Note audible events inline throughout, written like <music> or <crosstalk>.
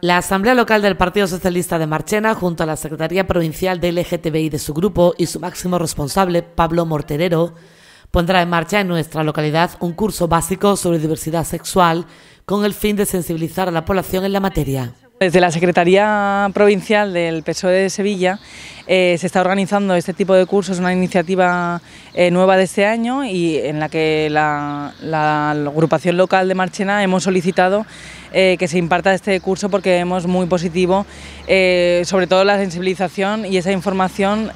La Asamblea Local del Partido Socialista de Marchena, junto a la Secretaría Provincial de LGTBI de su grupo y su máximo responsable, Pablo Morterero, pondrá en marcha en nuestra localidad un curso básico sobre diversidad sexual con el fin de sensibilizar a la población en la materia. Desde la Secretaría Provincial del PSOE de Sevilla eh, se está organizando este tipo de cursos, una iniciativa eh, nueva de este año y en la que la, agrupación local de Marchena hemos solicitado eh, que se imparta este curso porque vemos muy positivo, sobre todo la sensibilización y esa información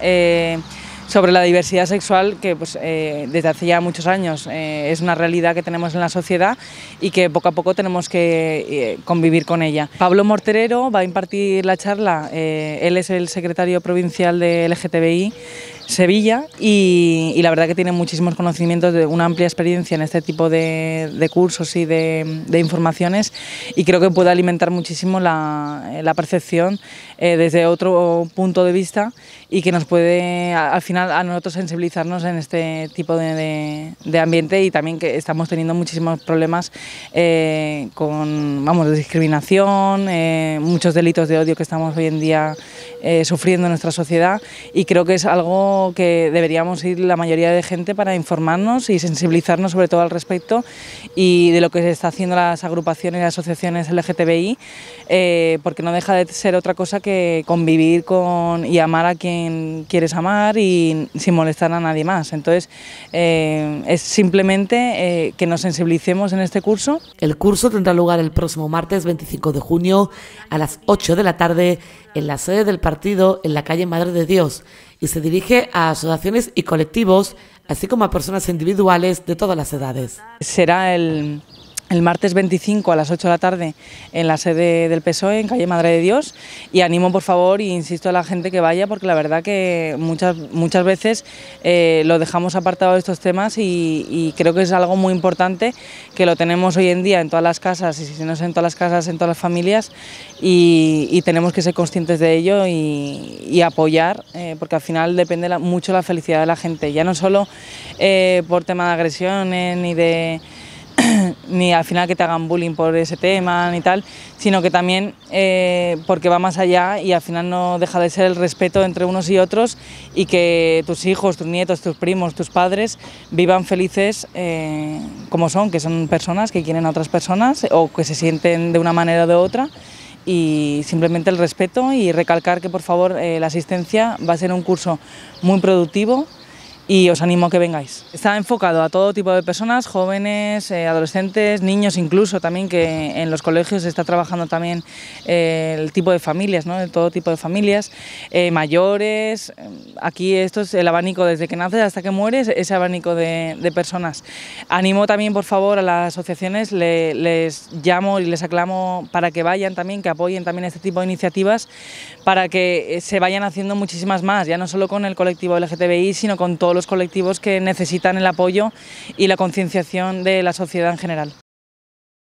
sobre la diversidad sexual que pues, eh, desde hace ya muchos años eh, es una realidad que tenemos en la sociedad y que poco a poco tenemos que eh, convivir con ella. Pablo Morterero va a impartir la charla, él es el secretario provincial de LGTBI Sevilla y, la verdad que tiene muchísimos conocimientos, de una amplia experiencia en este tipo de, cursos y de, informaciones y creo que puede alimentar muchísimo la, percepción eh, desde otro punto de vista y que nos puede al final a nosotros sensibilizarnos en este tipo de, ambiente y también que estamos teniendo muchísimos problemas eh, con vamos, discriminación, eh, muchos delitos de odio que estamos hoy en día eh, sufriendo nuestra sociedad y creo que es algo que deberíamos ir la mayoría de gente para informarnos y sensibilizarnos sobre todo al respecto y de lo que se está haciendo las agrupaciones y asociaciones LGTBI, eh, porque no deja de ser otra cosa que convivir con y amar a quien quieres amar y sin molestar a nadie más. Entonces, eh, es simplemente que nos sensibilicemos en este curso. El curso tendrá lugar el próximo martes 25 de junio a las 8 de la tarde en la sede del en la calle Madre de Dios y se dirige a asociaciones y colectivos, así como a personas individuales de todas las edades. Será el, el martes 25 a las 8 de la tarde en la sede del PSOE, en calle Madre de Dios, y animo por favor e insisto a la gente que vaya porque la verdad que muchas, muchas veces eh, lo dejamos apartado de estos temas y, creo que es algo muy importante que lo tenemos hoy en día en todas las casas y si no es en todas las casas, en todas las familias y, tenemos que ser conscientes de ello y, apoyar eh, porque al final depende mucho la felicidad de la gente, ya no solo eh, por tema de agresiones ni de... <clears throat> ni al final que te hagan bullying por ese tema ni tal, sino que también eh, porque va más allá y al final no deja de ser el respeto entre unos y otros y que tus hijos, tus nietos, tus primos, tus padres vivan felices eh, como son, que son personas que quieren a otras personas o que se sienten de una manera o de otra y simplemente el respeto y recalcar que por favor eh, la asistencia va a ser un curso muy productivo y os animo a que vengáis. Está enfocado a todo tipo de personas, jóvenes, eh, adolescentes, niños incluso también, que en los colegios está trabajando también eh, el tipo de familias, ¿no? de todo tipo de familias, eh, mayores, aquí esto es el abanico desde que naces hasta que mueres, ese abanico de, personas. Animo también por favor a las asociaciones, les llamo y les aclamo para que vayan también, que apoyen también este tipo de iniciativas, para que se vayan haciendo muchísimas más, ya no solo con el colectivo LGTBI, sino con todo los colectivos que necesitan el apoyo y la concienciación de la sociedad en general.